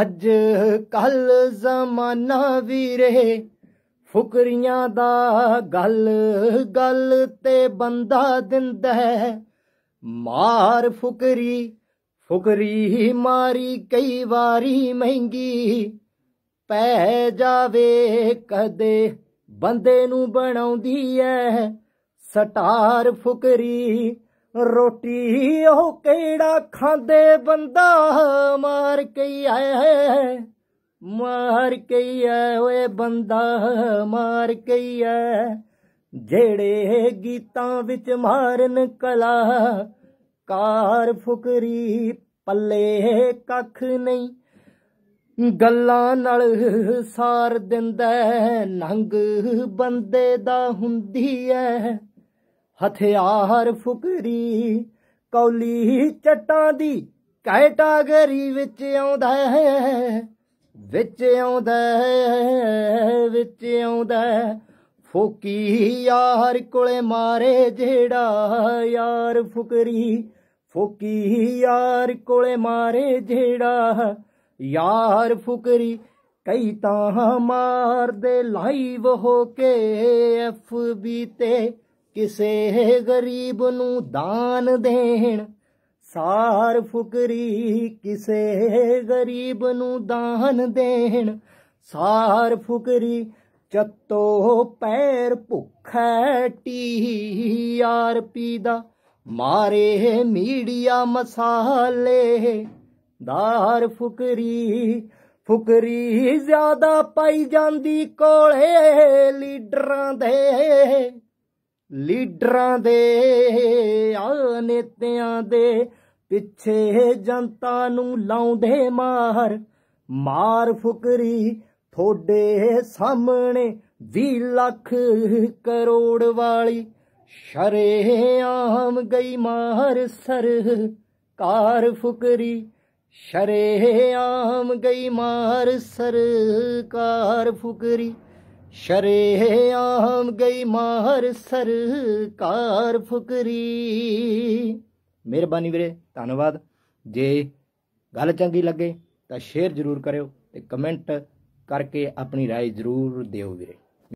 ਅੱਜ ਕੱਲ ਜ਼ਮਾਨਾ ਵੀਰੇ ਫੁਕਰੀਆਂ ਦਾ ਗੱਲ ਗੱਲ ਤੇ ਬੰਦਾ ਦਿੰਦਾ ਮਾਰ ਫੁਕਰੀ ਫੁਕਰੀ ਮਾਰੀ ਕਈ ਵਾਰੀ ਮਹਿੰਗੀ ਪੈ ਜਾਵੇ ਕਦੇ ਬੰਦੇ ਨੂੰ ਬਣਾਉਂਦੀ ਐ ਸਟਾਰ ਫੁਕਰੀ ਰੋਟੀ ਉਹ ਕਿਹੜਾ ਖਾਂਦੇ ਬੰਦਾ ਮਾਰ ਕੇ ਆਏ ਮਾਰ ਕੇ ਆਏ ਓਏ ਬੰਦਾ ਮਾਰ ਕੇ ਆਏ ਜਿਹੜੇ ਗੀਤਾਂ ਵਿੱਚ ਮਾਰਨ ਕਲਾ ਕਾਰ ਫੁਕਰੀ ਪੱਲੇ ਕੱਖ ਨਹੀਂ ਗੱਲਾਂ ਨਾਲ ਸਾਰ ਦਿੰਦਾ ਨੰਗ ਬੰਦੇ ਦਾ ਹੁੰਦੀ ਐ ਹਥਿਆਰ ਫੁਕਰੀ ਕੌਲੀ ਚਟਾਂ ਦੀ ਕੈਟਾਗਰੀ ਵਿੱਚ ਆਉਂਦਾ ਹੈ ਵਿੱਚ ਆਉਂਦਾ ਹੈ ਵਿੱਚ ਆਉਂਦਾ ਫੋਕੀ ਯਾਰ ਕੋਲੇ ਮਾਰੇ ਜਿਹੜਾ ਯਾਰ ਫੁਕਰੀ ਫੋਕੀ ਯਾਰ ਕੋਲੇ ਮਾਰੇ ਜਿਹੜਾ ਯਾਰ ਫੁਕਰੀ ਕਈ ਤਾਂ ਮਾਰਦੇ ਲਾਈਵ ਹੋ ਕੇ ਐਫ ਬੀ ਤੇ ਕਿਸੇ ਗਰੀਬ ਨੂੰ ਦਾਨ ਦੇਣ ਸਾਰ ਫੁਕਰੀ ਕਿਸੇ ਗਰੀਬ ਨੂੰ ਦਾਨ ਦੇਣ ਸਾਰ ਫੁਕਰੀ ਚੱਤੋ ਪੈਰ ਭੁੱਖੇ ਟੀ ਯਾਰ ਪੀ ਦਾ ਮਾਰੇ ਮੀਡੀਆ ਮਸਾਲੇ ਦਾਰ ਫੁਕਰੀ ਫੁਕਰੀ ਜ਼ਿਆਦਾ ਪਾਈ ਜਾਂਦੀ ਕੋਲੇ ਲੀਡਰਾਂ ਦੇ ਲੀਡਰਾਂ ਦੇ ਆ ਨੇਤਿਆਂ ਦੇ ਪਿੱਛੇ ਜਨਤਾ ਨੂੰ ਲਾਉਂਦੇ ਮਾਰ ਮਾਰ ਫੁਕਰੀ ਥੋੜੇ ਸਾਹਮਣੇ 20 ਲੱਖ ਕਰੋੜ ਵਾਲੀ ਆਮ ਗਈ ਮਾਰ ਸਰ ਕਾਰ ਫੁਕਰੀ ਆਮ ਗਈ ਮਾਰ ਕਾਰ ਫੁਕਰੀ शरेआम ਗਈ ਮਾਹਰ ਸਰਕਾਰ ਫੁਕਰੀ ਮਿਹਰਬਾਨੀ ਵੀਰੇ ਧੰਨਵਾਦ ਜੇ ਗੱਲ ਚੰਗੀ ਲੱਗੇ ਤਾਂ ਸ਼ੇਅਰ ਜ਼ਰੂਰ ਕਰਿਓ ਤੇ ਕਮੈਂਟ ਕਰਕੇ ਆਪਣੀ رائے ਜ਼ਰੂਰ ਦਿਓ ਵੀਰੇ